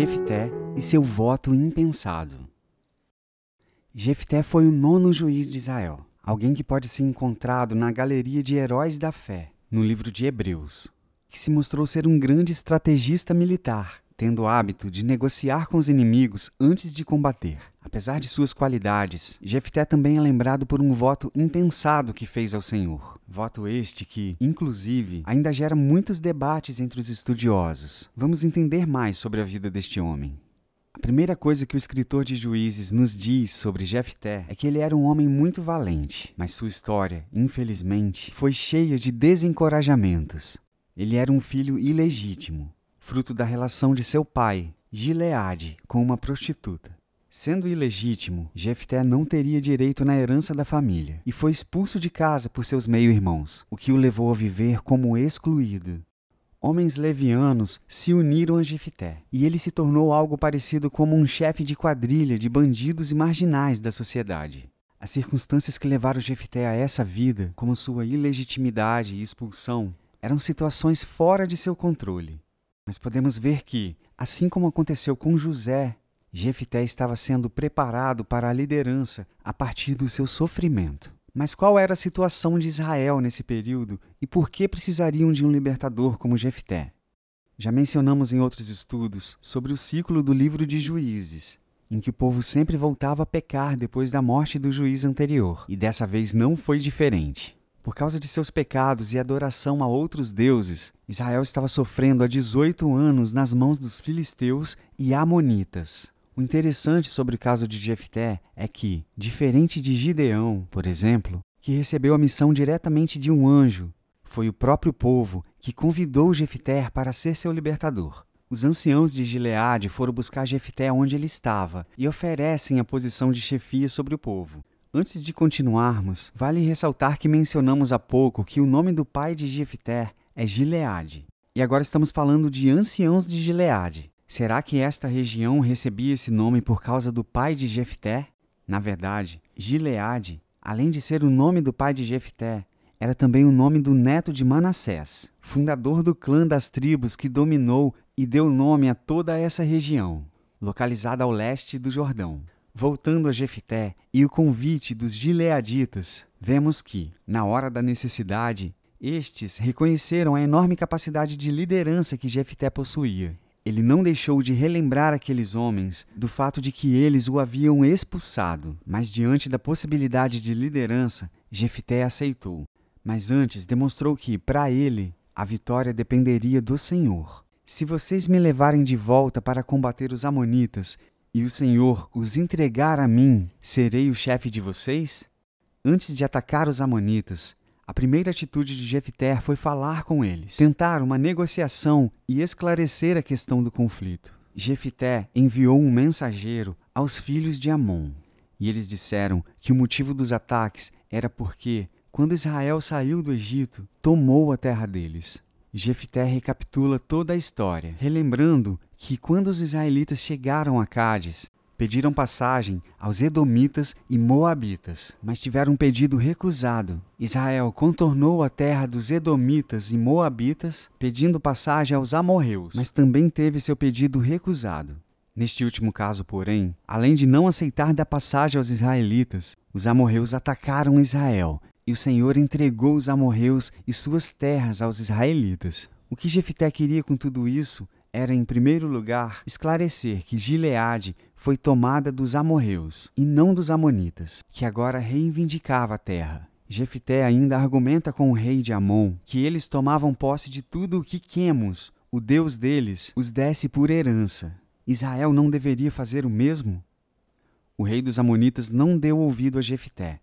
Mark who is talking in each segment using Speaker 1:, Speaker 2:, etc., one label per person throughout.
Speaker 1: Jefté e seu voto impensado. Jefté foi o nono juiz de Israel, alguém que pode ser encontrado na galeria de heróis da fé, no livro de Hebreus, que se mostrou ser um grande estrategista militar, tendo o hábito de negociar com os inimigos antes de combater. Apesar de suas qualidades, Jefté também é lembrado por um voto impensado que fez ao Senhor. Voto este que, inclusive, ainda gera muitos debates entre os estudiosos. Vamos entender mais sobre a vida deste homem. A primeira coisa que o escritor de Juízes nos diz sobre Jefté é que ele era um homem muito valente, mas sua história, infelizmente, foi cheia de desencorajamentos. Ele era um filho ilegítimo, fruto da relação de seu pai, Gileade, com uma prostituta. Sendo ilegítimo, Jefté não teria direito na herança da família e foi expulso de casa por seus meio-irmãos, o que o levou a viver como excluído. Homens levianos se uniram a Jefté e ele se tornou algo parecido como um chefe de quadrilha de bandidos e marginais da sociedade. As circunstâncias que levaram Jefté a essa vida, como sua ilegitimidade e expulsão, eram situações fora de seu controle. Mas podemos ver que, assim como aconteceu com José, Jefité estava sendo preparado para a liderança a partir do seu sofrimento. Mas qual era a situação de Israel nesse período e por que precisariam de um libertador como Jefté? Já mencionamos em outros estudos sobre o ciclo do livro de Juízes, em que o povo sempre voltava a pecar depois da morte do juiz anterior, e dessa vez não foi diferente. Por causa de seus pecados e adoração a outros deuses, Israel estava sofrendo há 18 anos nas mãos dos filisteus e amonitas. O interessante sobre o caso de Jefté é que, diferente de Gideão, por exemplo, que recebeu a missão diretamente de um anjo, foi o próprio povo que convidou Jefté para ser seu libertador. Os anciãos de Gileade foram buscar Jefté onde ele estava e oferecem a posição de chefia sobre o povo. Antes de continuarmos, vale ressaltar que mencionamos há pouco que o nome do pai de Jefté é Gileade. E agora estamos falando de anciãos de Gileade. Será que esta região recebia esse nome por causa do pai de Jefté? Na verdade, Gileade, além de ser o nome do pai de Jefté, era também o nome do neto de Manassés, fundador do clã das tribos que dominou e deu nome a toda essa região, localizada ao leste do Jordão. Voltando a Jefité e o convite dos gileaditas, vemos que, na hora da necessidade, estes reconheceram a enorme capacidade de liderança que Jefité possuía ele não deixou de relembrar aqueles homens do fato de que eles o haviam expulsado, mas diante da possibilidade de liderança, Jefté aceitou. Mas antes demonstrou que, para ele, a vitória dependeria do Senhor. Se vocês me levarem de volta para combater os Amonitas e o Senhor os entregar a mim, serei o chefe de vocês? Antes de atacar os Amonitas, a primeira atitude de Jefter foi falar com eles, tentar uma negociação e esclarecer a questão do conflito. Jefté enviou um mensageiro aos filhos de Amon, e eles disseram que o motivo dos ataques era porque, quando Israel saiu do Egito, tomou a terra deles. Jefté recapitula toda a história, relembrando que quando os israelitas chegaram a Cádiz, pediram passagem aos Edomitas e Moabitas, mas tiveram um pedido recusado. Israel contornou a terra dos Edomitas e Moabitas, pedindo passagem aos amorreus, mas também teve seu pedido recusado. Neste último caso, porém, além de não aceitar da passagem aos israelitas, os amorreus atacaram Israel, e o Senhor entregou os amorreus e suas terras aos israelitas. O que Jefité queria com tudo isso era, em primeiro lugar, esclarecer que Gileade foi tomada dos amorreus e não dos amonitas, que agora reivindicava a terra. Jefté ainda argumenta com o rei de Amon que eles tomavam posse de tudo o que Quemos, o deus deles, os desse por herança. Israel não deveria fazer o mesmo? O rei dos Amonitas não deu ouvido a Jefté,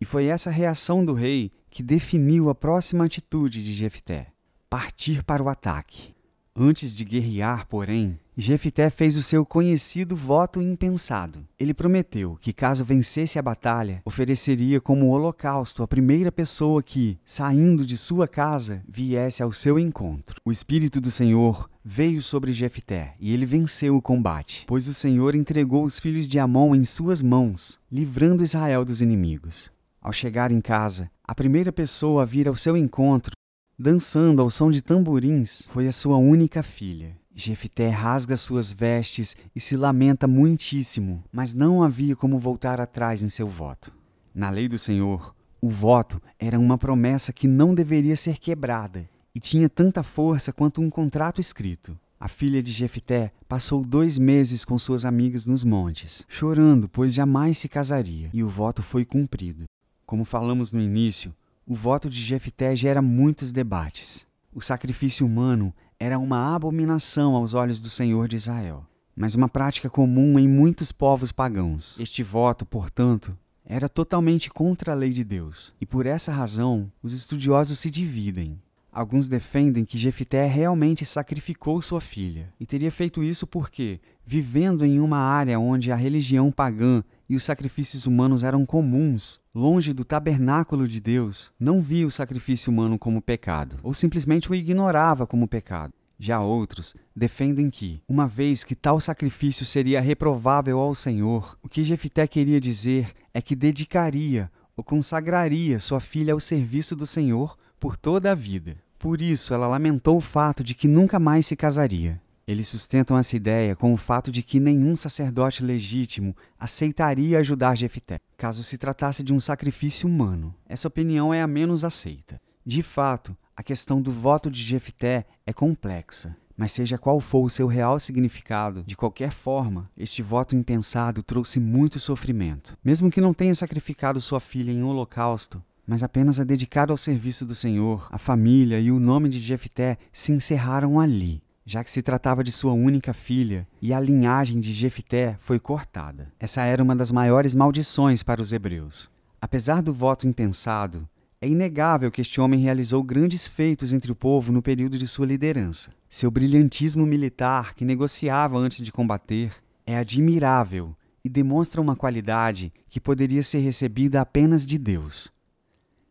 Speaker 1: e foi essa reação do rei que definiu a próxima atitude de Jefté: partir para o ataque. Antes de guerrear, porém, Jefité fez o seu conhecido voto impensado. Ele prometeu que, caso vencesse a batalha, ofereceria como holocausto a primeira pessoa que, saindo de sua casa, viesse ao seu encontro. O Espírito do Senhor veio sobre Jefité, e ele venceu o combate, pois o Senhor entregou os filhos de Amon em suas mãos, livrando Israel dos inimigos. Ao chegar em casa, a primeira pessoa a vir ao seu encontro dançando ao som de tamborins, foi a sua única filha. Jefté rasga suas vestes e se lamenta muitíssimo, mas não havia como voltar atrás em seu voto. Na lei do Senhor, o voto era uma promessa que não deveria ser quebrada e tinha tanta força quanto um contrato escrito. A filha de Jefté passou dois meses com suas amigas nos montes, chorando, pois jamais se casaria, e o voto foi cumprido. Como falamos no início, o voto de Jefté gera muitos debates. O sacrifício humano era uma abominação aos olhos do Senhor de Israel, mas uma prática comum em muitos povos pagãos. Este voto, portanto, era totalmente contra a lei de Deus, e por essa razão os estudiosos se dividem. Alguns defendem que Jefité realmente sacrificou sua filha, e teria feito isso porque, vivendo em uma área onde a religião pagã e os sacrifícios humanos eram comuns. Longe do tabernáculo de Deus, não via o sacrifício humano como pecado, ou simplesmente o ignorava como pecado. Já outros defendem que, uma vez que tal sacrifício seria reprovável ao Senhor, o que Jefité queria dizer é que dedicaria ou consagraria sua filha ao serviço do Senhor por toda a vida. Por isso, ela lamentou o fato de que nunca mais se casaria. Eles sustentam essa ideia com o fato de que nenhum sacerdote legítimo aceitaria ajudar Jefité, caso se tratasse de um sacrifício humano. Essa opinião é a menos aceita. De fato, a questão do voto de Jefité é complexa. Mas seja qual for o seu real significado, de qualquer forma, este voto impensado trouxe muito sofrimento. Mesmo que não tenha sacrificado sua filha em holocausto, mas apenas a dedicado ao serviço do Senhor, a família e o nome de Jefté se encerraram ali já que se tratava de sua única filha, e a linhagem de Jefité foi cortada. Essa era uma das maiores maldições para os hebreus. Apesar do voto impensado, é inegável que este homem realizou grandes feitos entre o povo no período de sua liderança. Seu brilhantismo militar, que negociava antes de combater, é admirável e demonstra uma qualidade que poderia ser recebida apenas de Deus.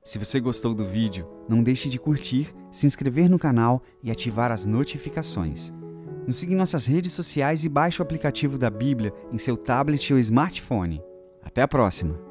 Speaker 1: Se você gostou do vídeo, não deixe de curtir, se inscrever no canal e ativar as notificações. Nos siga em nossas redes sociais e baixe o aplicativo da Bíblia em seu tablet ou smartphone. Até a próxima!